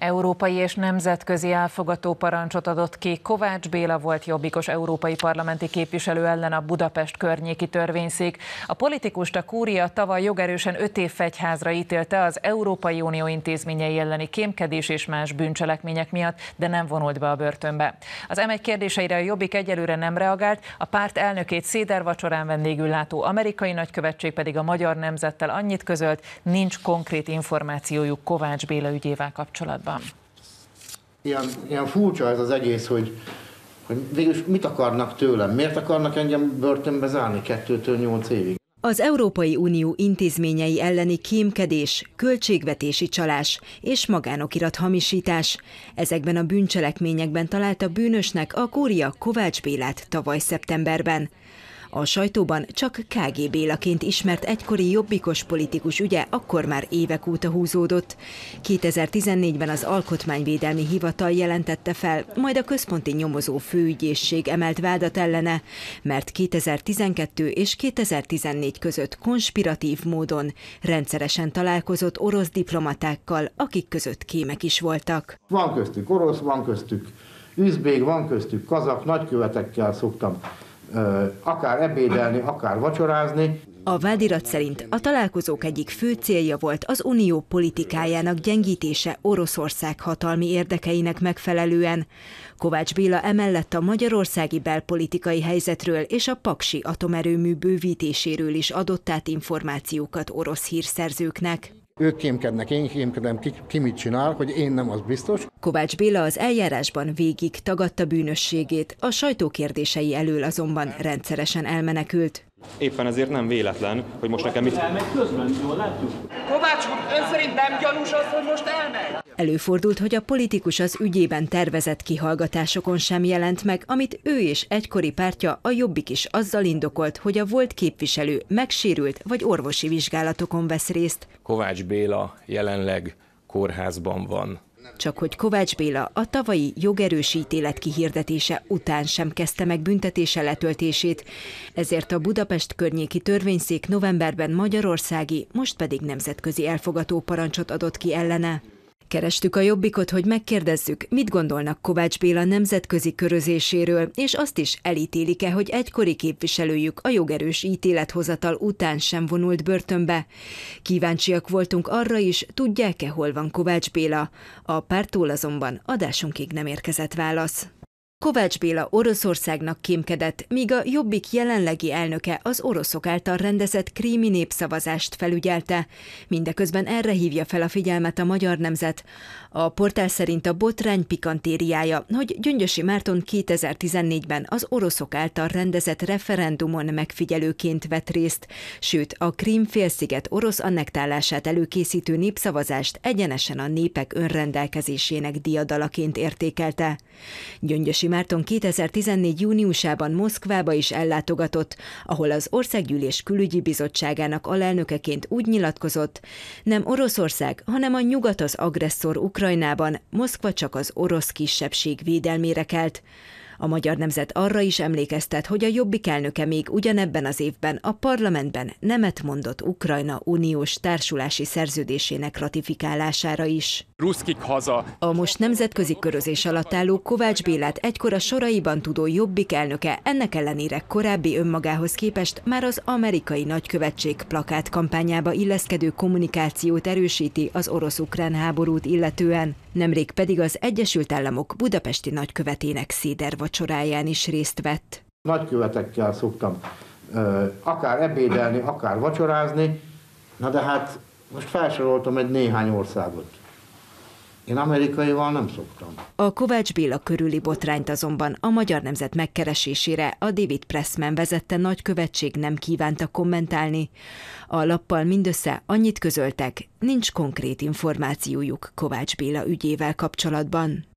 Európai és nemzetközi elfogató parancsot adott ki. Kovács Béla volt jobbikos európai parlamenti képviselő ellen a Budapest környéki törvényszék. A politikust a kúria tavaly jogerősen öt év fegyházra ítélte az Európai Unió intézményei elleni kémkedés és más bűncselekmények miatt, de nem vonult be a börtönbe. Az M1 kérdéseire a jobbik egyelőre nem reagált, a párt elnökét Széder vacsorán vendégül látó amerikai nagykövetség pedig a magyar nemzettel annyit közölt, nincs konkrét információjuk Kovács Béla ügyével kapcsolatban legjobban? Ilyen, ilyen furcsa ez az egész, hogy, hogy végülis mit akarnak tőlem, miért akarnak engem börtönbe zárni kettőtől nyolc évig. Az Európai Unió intézményei elleni kémkedés, költségvetési csalás és magánokirat hamisítás. Ezekben a bűncselekményekben találta bűnösnek a kória Kovács Bélát tavaly szeptemberben. A sajtóban csak KG Bélaként ismert egykori jobbikos politikus ügye akkor már évek óta húzódott. 2014-ben az Alkotmányvédelmi Hivatal jelentette fel, majd a központi nyomozó főügyészség emelt vádat ellene, mert 2012 és 2014 között konspiratív módon rendszeresen találkozott orosz diplomatákkal, akik között kémek is voltak. Van köztük orosz, van köztük üzbék, van köztük kazak, nagykövetekkel szoktam akár ebédelni, akár vacsorázni. A vádirat szerint a találkozók egyik fő célja volt az unió politikájának gyengítése Oroszország hatalmi érdekeinek megfelelően. Kovács Béla emellett a magyarországi belpolitikai helyzetről és a paksi atomerőmű bővítéséről is adott át információkat orosz hírszerzőknek. Ők kémkednek, én kémkedem, ki, ki mit csinál, hogy én nem, az biztos. Kovács Béla az eljárásban végig tagadta bűnösségét, a sajtó kérdései elől azonban rendszeresen elmenekült. Éppen ezért nem véletlen, hogy most nekem itt... Elmegy közben, jól látjuk? Kovács úr, ön szerint nem gyanús az, hogy most elmegy? Előfordult, hogy a politikus az ügyében tervezett kihallgatásokon sem jelent meg, amit ő és egykori pártja a Jobbik is azzal indokolt, hogy a volt képviselő megsérült vagy orvosi vizsgálatokon vesz részt. Kovács Béla jelenleg kórházban van csak hogy Kovács Béla a tavalyi jogerősítélet kihirdetése után sem kezdte meg büntetése letöltését, ezért a Budapest környéki törvényszék novemberben magyarországi, most pedig nemzetközi elfogató parancsot adott ki ellene. Kerestük a Jobbikot, hogy megkérdezzük, mit gondolnak Kovács Béla nemzetközi körözéséről, és azt is elítélik-e, hogy egykori képviselőjük a jogerős ítélethozatal után sem vonult börtönbe. Kíváncsiak voltunk arra is, tudják-e, hol van Kovács Béla. A pártól azonban adásunkig nem érkezett válasz. Kovács Béla Oroszországnak kémkedett, míg a Jobbik jelenlegi elnöke az oroszok által rendezett krími népszavazást felügyelte. Mindeközben erre hívja fel a figyelmet a magyar nemzet. A portál szerint a botrány pikantériája, hogy Gyöngyösi Márton 2014-ben az oroszok által rendezett referendumon megfigyelőként vett részt, sőt a Krím félsziget orosz annektálását előkészítő népszavazást egyenesen a népek önrendelkezésének diadalaként értékelte. Gyöngyösi Széchenyi Márton 2014. júniusában Moszkvába is ellátogatott, ahol az Országgyűlés Külügyi Bizottságának alelnökeként úgy nyilatkozott, nem Oroszország, hanem a nyugat az agresszor Ukrajnában, Moszkva csak az orosz kisebbség védelmére kelt. A magyar nemzet arra is emlékeztet, hogy a jobbik elnöke még ugyanebben az évben a parlamentben nemet mondott Ukrajna uniós társulási szerződésének ratifikálására is ruszkik haza. A most nemzetközi körözés alatt álló Kovács Bélát egykor a soraiban tudó jobbik elnöke, ennek ellenére korábbi önmagához képest már az amerikai nagykövetség plakát kampányába illeszkedő kommunikációt erősíti az orosz-ukrán háborút illetően. Nemrég pedig az Egyesült Államok budapesti nagykövetének széder vacsoráján is részt vett. Nagykövetekkel szoktam akár ebédelni, akár vacsorázni, na de hát most felsoroltam egy néhány országot. Én amerikaival nem szoktam. A Kovács Béla körüli botrányt azonban a magyar nemzet megkeresésére a David Pressman vezette nagykövetség nem kívánta kommentálni. A lappal mindössze annyit közöltek, nincs konkrét információjuk Kovács Béla ügyével kapcsolatban.